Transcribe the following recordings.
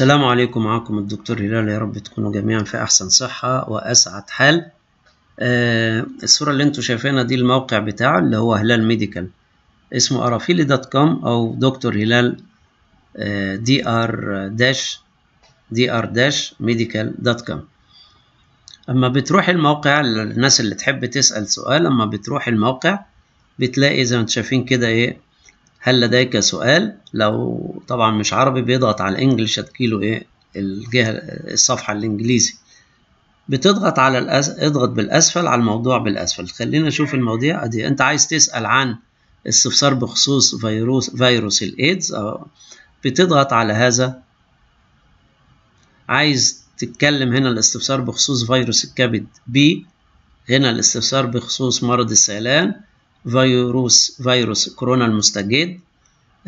السلام عليكم معكم الدكتور هلال يا رب تكونوا جميعا في أحسن صحة وأسعد حال آه الصورة اللي انتوا شايفينها دي الموقع بتاعه اللي هو هلال ميديكال اسمه أرافيلي دوت كوم أو دكتور هلال آه، دي ار داش دي ار داش ميديكال دوت كوم أما بتروح الموقع للناس اللي تحب تسأل سؤال أما بتروح الموقع بتلاقي زي ما انتوا شايفين كده ايه هل لديك سؤال لو طبعا مش عربي بيضغط على الانجلش هتجيله ايه الجهة الصفحة الانجليزي بتضغط على الأس... اضغط بالاسفل على الموضوع بالاسفل خلينا نشوف المواضيع دي انت عايز تسأل عن استفسار بخصوص فيروس فيروس الايدز اه بتضغط على هذا عايز تتكلم هنا الاستفسار بخصوص فيروس الكبد بي هنا الاستفسار بخصوص مرض السيلان فيروس فيروس كورونا المستجد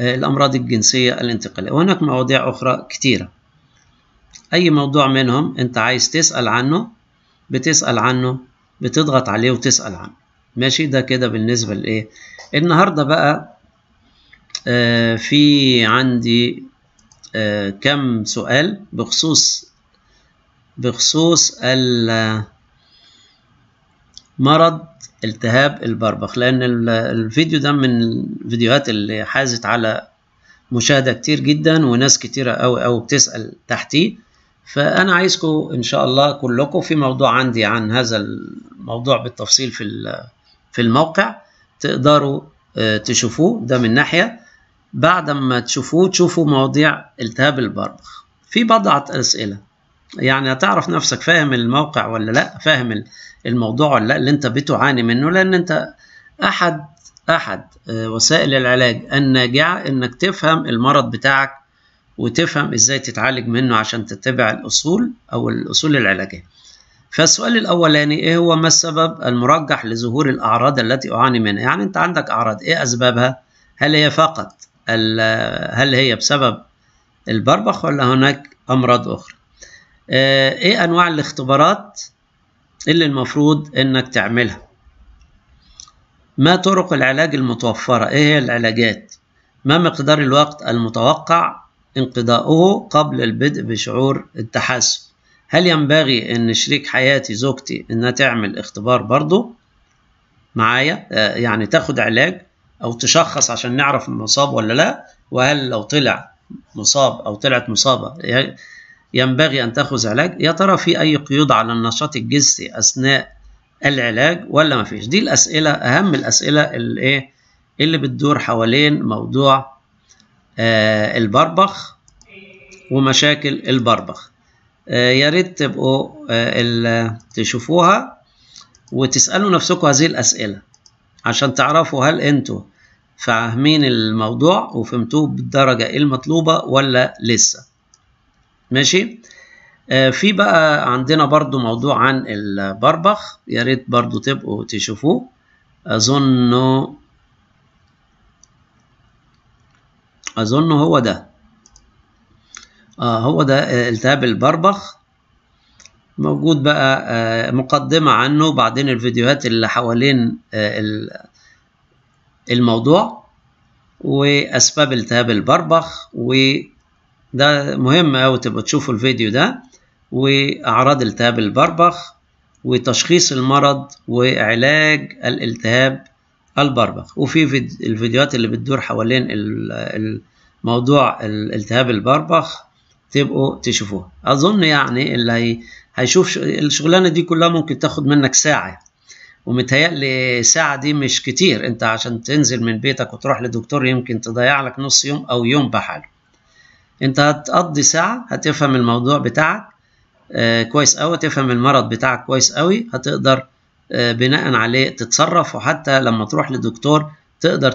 آه، الأمراض الجنسية الانتقالية وهناك مواضيع أخرى كتيرة أي موضوع منهم أنت عايز تسأل عنه بتسأل عنه بتضغط عليه وتسأل عنه ماشي ده كده بالنسبة لإيه النهاردة بقى آه، في عندي آه، كم سؤال بخصوص بخصوص ال مرض التهاب البربخ لأن الفيديو ده من الفيديوهات اللي حازت على مشاهدة كتير جدا وناس كتيرة أوي أوي بتسأل تحتيه فأنا عايزكم إن شاء الله كلكم في موضوع عندي عن هذا الموضوع بالتفصيل في في الموقع تقدروا آه، تشوفوه ده من ناحية بعد ما تشوفوه تشوفوا مواضيع التهاب البربخ في بضعة أسئلة يعني هتعرف نفسك فاهم الموقع ولا لا فاهم الموضوع ولا لا اللي انت بتعاني منه لان انت احد احد آه، وسائل العلاج الناجعه انك تفهم المرض بتاعك وتفهم ازاي تتعالج منه عشان تتبع الاصول او الاصول العلاجيه فالسؤال الاولاني ايه هو ما السبب المرجح لظهور الاعراض التي اعاني منها يعني انت عندك اعراض ايه اسبابها هل هي فقط هل هي بسبب البربخ ولا هناك امراض اخرى آه، ايه انواع الاختبارات اللي المفروض انك تعملها ما طرق العلاج المتوفرة ايه هي العلاجات ما مقدار الوقت المتوقع انقضاؤه قبل البدء بشعور التحسن هل ينبغي ان شريك حياتي زوجتي انها تعمل اختبار برضه معايا آه، يعني تاخد علاج او تشخص عشان نعرف مصاب ولا لا وهل لو طلع مصاب او طلعت مصابه يعني ينبغي أن تأخذ علاج يا ترى في أي قيود على النشاط الجنسي أثناء العلاج ولا ما فيش دي الأسئلة أهم الأسئلة اللي إيه اللي بتدور حوالين موضوع آه البربخ ومشاكل البربخ آه يا ريت تبقوا آه تشوفوها وتسألوا نفسكم هذه الأسئلة عشان تعرفوا هل انتوا فاهمين الموضوع وفهمتوه بالدرجة إيه المطلوبة ولا لسه ماشي آه في بقى عندنا برضو موضوع عن البربخ يا ريت برضو تبقوا تشوفوه اظنه اظنه هو ده آه هو ده آه، التهاب البربخ موجود بقى آه مقدمة عنه بعدين الفيديوهات اللي حوالين آه الموضوع وأسباب التهاب البربخ و ده مهم أوي تبقوا تشوفوا الفيديو ده وأعراض التهاب البربخ وتشخيص المرض وعلاج الالتهاب البربخ وفي الفيديوهات اللي بتدور حوالين موضوع الالتهاب البربخ تبقوا تشوفوها أظن يعني اللي هيشوف الشغلانة دي كلها ممكن تاخد منك ساعة ومتهيألي ساعة دي مش كتير أنت عشان تنزل من بيتك وتروح لدكتور يمكن تضيع لك نص يوم أو يوم بحاله انت هتقضي ساعة هتفهم الموضوع بتاعك آه، كويس أوي تفهم المرض بتاعك كويس أوي هتقدر آه، بناء عليه تتصرف وحتى لما تروح لدكتور تقدر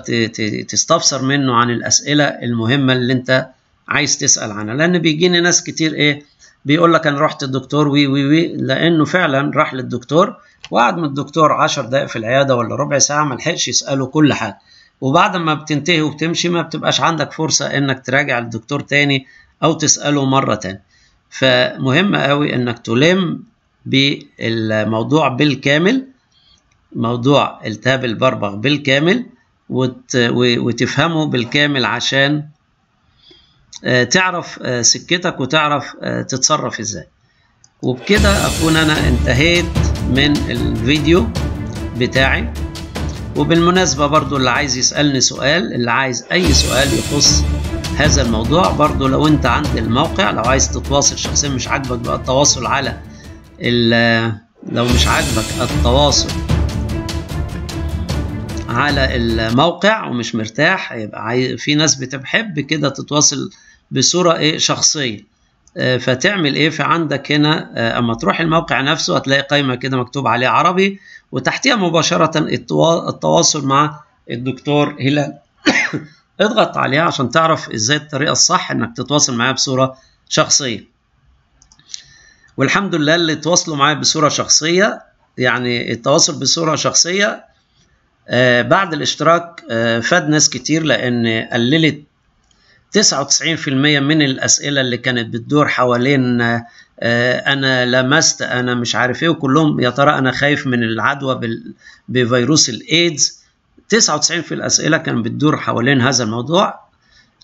تستفسر منه عن الأسئلة المهمة اللي انت عايز تسأل عنها لأن بيجيني ناس كتير ايه بيقول لك انا رحت الدكتور وي وي وي لانه فعلا راح للدكتور وقعد من الدكتور 10 دقائق في العياده ولا ربع ساعه ما لحقش يساله كل حاجه وبعد ما بتنتهي وبتمشي ما بتبقاش عندك فرصة انك تراجع الدكتور تاني او تسأله مرة تاني فمهم قوي انك تلم بالموضوع بالكامل موضوع التهاب البربغ بالكامل وتفهمه بالكامل عشان آه، تعرف آه، سكتك وتعرف آه، تتصرف ازاي وبكده اكون انا انتهيت من الفيديو بتاعي وبالمناسبة برضو اللي عايز يسألني سؤال اللي عايز أي سؤال يخص هذا الموضوع برضو لو أنت عند الموقع لو عايز تتواصل شخصيا مش عاجبك بقى التواصل على لو مش عاجبك التواصل على الموقع ومش مرتاح يبقى في ناس بتحب كده تتواصل بصورة إيه شخصية آه، فتعمل ايه فعندك هنا آه، اما تروح الموقع نفسه هتلاقي قائمه كده مكتوب عليها عربي وتحتها مباشره التواصل مع الدكتور هلال اضغط عليها عشان تعرف ازاي الطريقه الصح انك تتواصل معاه بصوره شخصيه والحمد لله اللي تواصلوا معايا بصوره شخصيه يعني التواصل بصوره شخصيه آه، بعد الاشتراك فاد ناس كتير لان قللت 99% من الاسئله اللي كانت بتدور حوالين آه، انا لمست انا مش عارف ايه وكلهم يا ترى انا خايف من العدوى بفيروس الايدز 99 في الاسئله كانت بتدور حوالين هذا الموضوع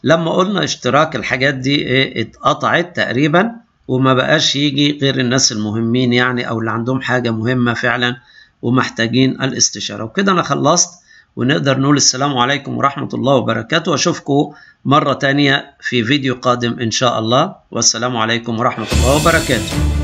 لما قلنا اشتراك الحاجات دي ايه اتقطعت تقريبا وما بقاش يجي غير الناس المهمين يعني او اللي عندهم حاجه مهمه فعلا ومحتاجين الاستشاره وكده انا خلصت ونقدر نقول السلام عليكم ورحمة الله وبركاته وأشوفكم مرة تانية في فيديو قادم إن شاء الله والسلام عليكم ورحمة الله وبركاته